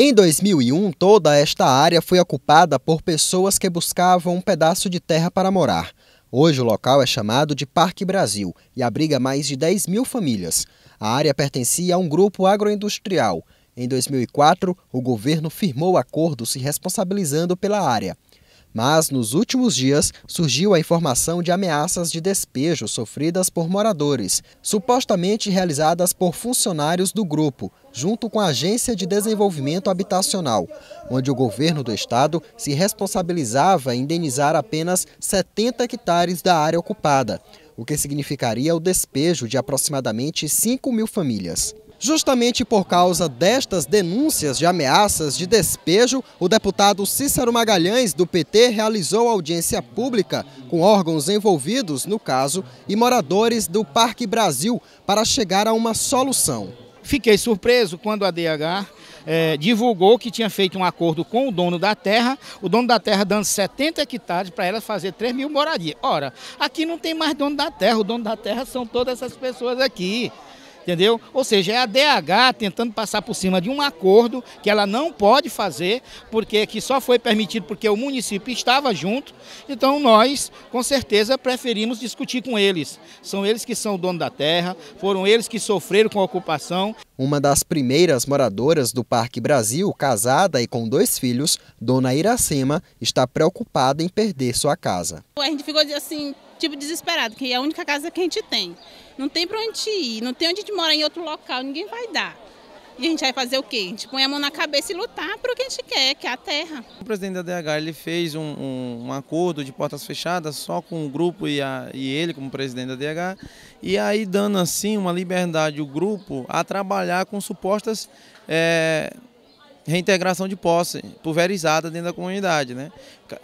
Em 2001, toda esta área foi ocupada por pessoas que buscavam um pedaço de terra para morar. Hoje o local é chamado de Parque Brasil e abriga mais de 10 mil famílias. A área pertencia a um grupo agroindustrial. Em 2004, o governo firmou acordo se responsabilizando pela área. Mas nos últimos dias surgiu a informação de ameaças de despejo sofridas por moradores, supostamente realizadas por funcionários do grupo, junto com a Agência de Desenvolvimento Habitacional, onde o governo do estado se responsabilizava em indenizar apenas 70 hectares da área ocupada, o que significaria o despejo de aproximadamente 5 mil famílias. Justamente por causa destas denúncias de ameaças de despejo, o deputado Cícero Magalhães, do PT, realizou audiência pública com órgãos envolvidos no caso e moradores do Parque Brasil para chegar a uma solução. Fiquei surpreso quando a DH é, eh, divulgou que tinha feito um acordo com o dono da terra, o dono da terra dando 70 hectares para ela fazer 3 mil moradias. Ora, aqui não tem mais dono da terra, o dono da terra são todas essas pessoas aqui entendeu? Ou seja, é a DH tentando passar por cima de um acordo que ela não pode fazer, porque que só foi permitido porque o município estava junto. Então nós, com certeza, preferimos discutir com eles. São eles que são o dono da terra, foram eles que sofreram com a ocupação. Uma das primeiras moradoras do Parque Brasil, casada e com dois filhos, dona Iracema, está preocupada em perder sua casa. A gente ficou assim, tipo desesperado, que é a única casa que a gente tem. Não tem para onde ir, não tem onde a gente morar em outro local, ninguém vai dar. E a gente vai fazer o quê? A gente põe a mão na cabeça e lutar para o que a gente quer, que é a terra. O presidente da DH ele fez um, um, um acordo de portas fechadas só com o grupo e, a, e ele como presidente da DH, e aí dando assim uma liberdade o grupo a trabalhar com supostas é, reintegração de posse pulverizada dentro da comunidade, né?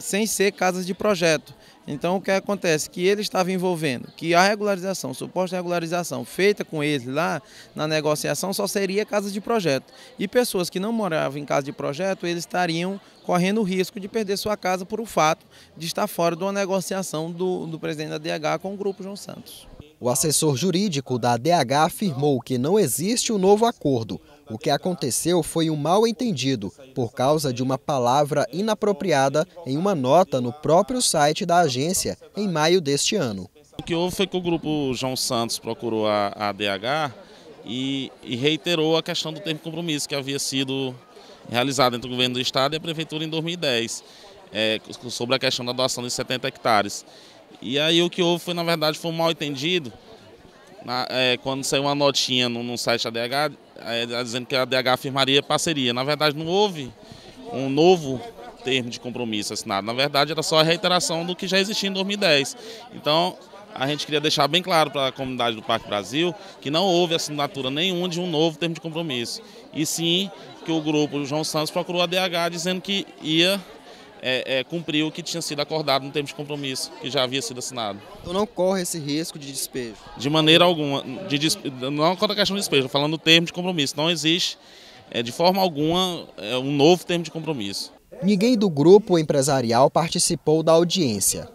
sem ser casas de projeto. Então o que acontece? Que ele estava envolvendo que a regularização, a suposta regularização feita com ele lá na negociação só seria casa de projeto. E pessoas que não moravam em casa de projeto, eles estariam correndo o risco de perder sua casa por o fato de estar fora de uma negociação do, do presidente da DH com o grupo João Santos. O assessor jurídico da ADH afirmou que não existe um novo acordo. O que aconteceu foi um mal entendido por causa de uma palavra inapropriada em uma nota no próprio site da agência em maio deste ano. O que houve foi que o grupo João Santos procurou a ADH e, reiterou a questão do termo compromisso que havia sido realizado entre o governo do estado e a prefeitura em 2010, é, sobre a questão da doação de 70 hectares. E aí o que houve foi, na verdade, foi um mal entendido. Na, é, quando saiu uma notinha no, no site da DH, é, é, dizendo que a DH firmaria parceria. Na verdade, não houve um novo termo de compromisso assinado. Na verdade, era só a reiteração do que já existia em 2010. Então, a gente queria deixar bem claro para a comunidade do Parque Brasil que não houve assinatura nenhuma de um novo termo de compromisso. E sim que o grupo João Santos procurou a DH dizendo que ia é, é, cumpriu o que tinha sido acordado no termo de compromisso que já havia sido assinado. Então não corre esse risco de despejo? De maneira alguma. De Não é a questão de despejo, falando do termo de compromisso. Não existe, é, de forma alguma, é, um novo termo de compromisso. Ninguém do grupo empresarial participou da audiência.